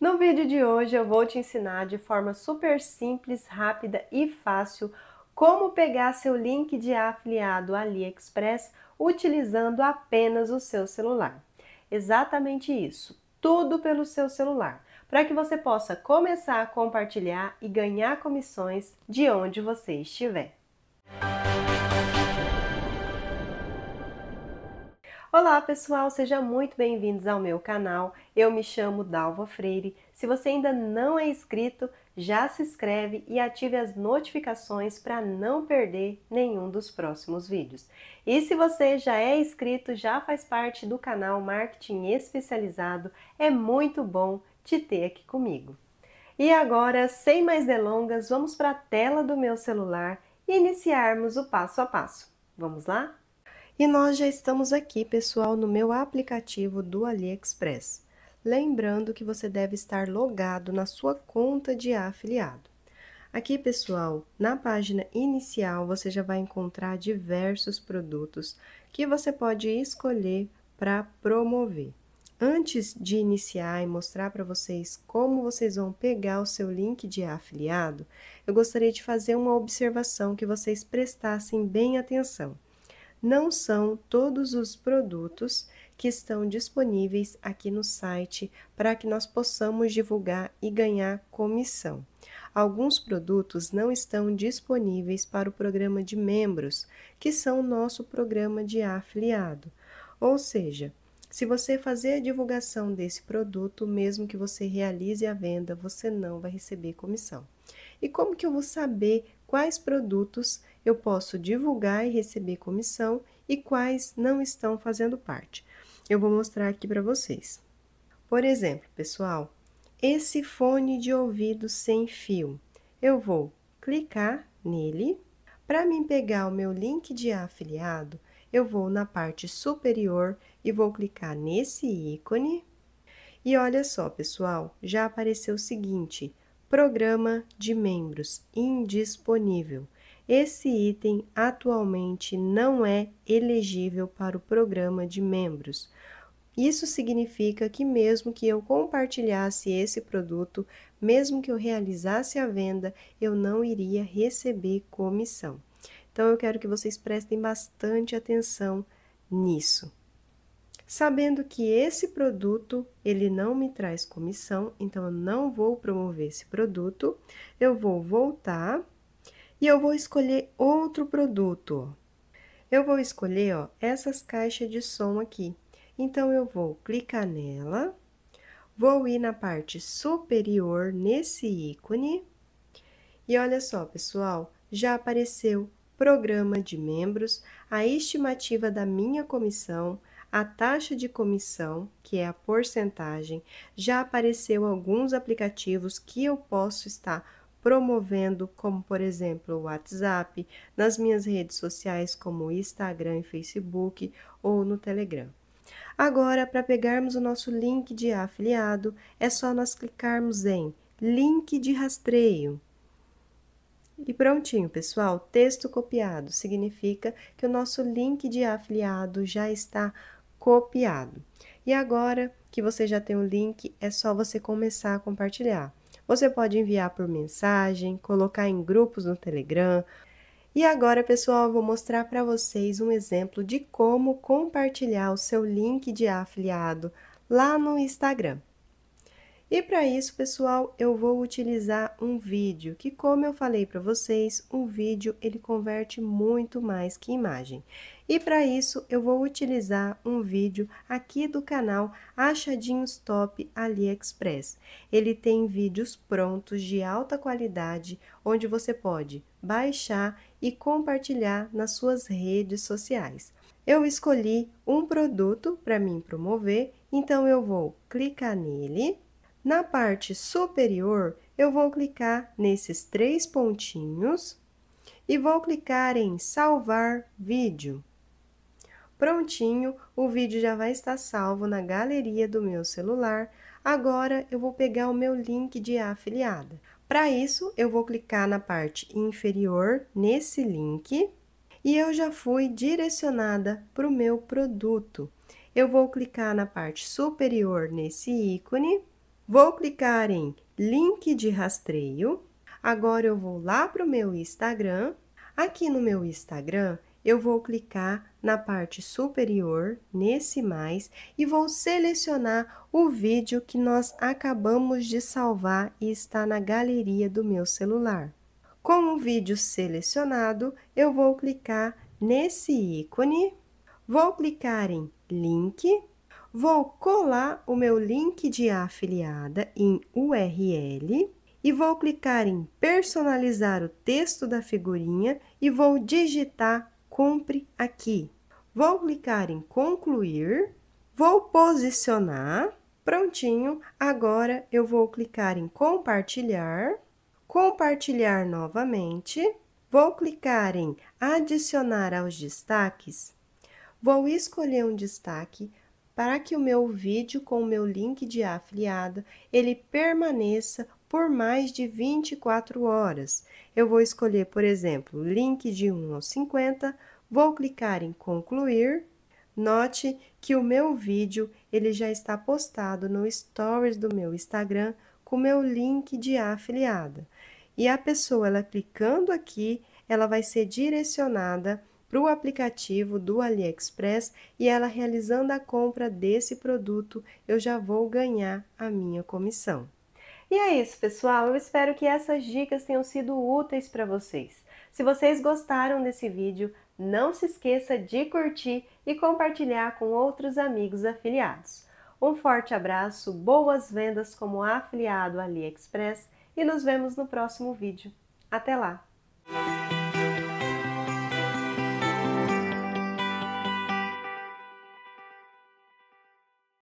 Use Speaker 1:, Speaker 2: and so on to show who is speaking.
Speaker 1: No vídeo de hoje eu vou te ensinar de forma super simples, rápida e fácil como pegar seu link de afiliado AliExpress utilizando apenas o seu celular. Exatamente isso, tudo pelo seu celular, para que você possa começar a compartilhar e ganhar comissões de onde você estiver. Olá pessoal, sejam muito bem-vindos ao meu canal. Eu me chamo Dalva Freire. Se você ainda não é inscrito, já se inscreve e ative as notificações para não perder nenhum dos próximos vídeos. E se você já é inscrito, já faz parte do canal Marketing Especializado, é muito bom te ter aqui comigo. E agora, sem mais delongas, vamos para a tela do meu celular e iniciarmos o passo a passo. Vamos lá? E nós já estamos aqui, pessoal, no meu aplicativo do AliExpress. Lembrando que você deve estar logado na sua conta de afiliado. Aqui, pessoal, na página inicial, você já vai encontrar diversos produtos que você pode escolher para promover. Antes de iniciar e mostrar para vocês como vocês vão pegar o seu link de afiliado, eu gostaria de fazer uma observação que vocês prestassem bem atenção não são todos os produtos que estão disponíveis aqui no site para que nós possamos divulgar e ganhar comissão. Alguns produtos não estão disponíveis para o programa de membros, que são o nosso programa de afiliado. Ou seja, se você fazer a divulgação desse produto, mesmo que você realize a venda, você não vai receber comissão. E como que eu vou saber quais produtos eu posso divulgar e receber comissão e quais não estão fazendo parte. Eu vou mostrar aqui para vocês. Por exemplo, pessoal, esse fone de ouvido sem fio. Eu vou clicar nele. Para mim pegar o meu link de afiliado, eu vou na parte superior e vou clicar nesse ícone. E olha só, pessoal, já apareceu o seguinte: Programa de membros indisponível. Esse item atualmente não é elegível para o programa de membros. Isso significa que, mesmo que eu compartilhasse esse produto, mesmo que eu realizasse a venda, eu não iria receber comissão. Então, eu quero que vocês prestem bastante atenção nisso sabendo que esse produto ele não me traz comissão, então eu não vou promover esse produto, eu vou voltar e eu vou escolher outro produto. Eu vou escolher ó, essas caixas de som aqui. Então, eu vou clicar nela, vou ir na parte superior, nesse ícone, e olha só, pessoal, já apareceu programa de membros, a estimativa da minha comissão, a taxa de comissão, que é a porcentagem, já apareceu alguns aplicativos que eu posso estar promovendo, como por exemplo o WhatsApp, nas minhas redes sociais como Instagram e Facebook ou no Telegram. Agora, para pegarmos o nosso link de afiliado, é só nós clicarmos em link de rastreio. E prontinho, pessoal, texto copiado significa que o nosso link de afiliado já está copiado. E agora que você já tem o link, é só você começar a compartilhar. Você pode enviar por mensagem, colocar em grupos no Telegram. E agora, pessoal, eu vou mostrar para vocês um exemplo de como compartilhar o seu link de afiliado lá no Instagram. E para isso, pessoal, eu vou utilizar um vídeo, que como eu falei para vocês, um vídeo ele converte muito mais que imagem. E para isso, eu vou utilizar um vídeo aqui do canal Achadinhos Top AliExpress. Ele tem vídeos prontos de alta qualidade, onde você pode baixar e compartilhar nas suas redes sociais. Eu escolhi um produto para mim promover, então eu vou clicar nele na parte superior, eu vou clicar nesses três pontinhos e vou clicar em salvar vídeo. Prontinho, o vídeo já vai estar salvo na galeria do meu celular. Agora, eu vou pegar o meu link de afiliada. Para isso, eu vou clicar na parte inferior, nesse link, e eu já fui direcionada para o meu produto. Eu vou clicar na parte superior, nesse ícone, Vou clicar em link de rastreio. Agora eu vou lá para o meu Instagram. Aqui no meu Instagram, eu vou clicar na parte superior, nesse mais, e vou selecionar o vídeo que nós acabamos de salvar e está na galeria do meu celular. Com o vídeo selecionado, eu vou clicar nesse ícone, vou clicar em link vou colar o meu link de afiliada em URL e vou clicar em personalizar o texto da figurinha e vou digitar compre aqui. Vou clicar em concluir, vou posicionar, prontinho. Agora eu vou clicar em compartilhar, compartilhar novamente, vou clicar em adicionar aos destaques, vou escolher um destaque, para que o meu vídeo com o meu link de afiliado ele permaneça por mais de 24 horas. Eu vou escolher, por exemplo, link de 1 aos 50, vou clicar em concluir. Note que o meu vídeo ele já está postado no stories do meu Instagram com o meu link de afiliada. E a pessoa ela clicando aqui, ela vai ser direcionada para o aplicativo do AliExpress e ela realizando a compra desse produto, eu já vou ganhar a minha comissão. E é isso, pessoal. Eu espero que essas dicas tenham sido úteis para vocês. Se vocês gostaram desse vídeo, não se esqueça de curtir e compartilhar com outros amigos afiliados. Um forte abraço, boas vendas como afiliado AliExpress e nos vemos no próximo vídeo. Até lá!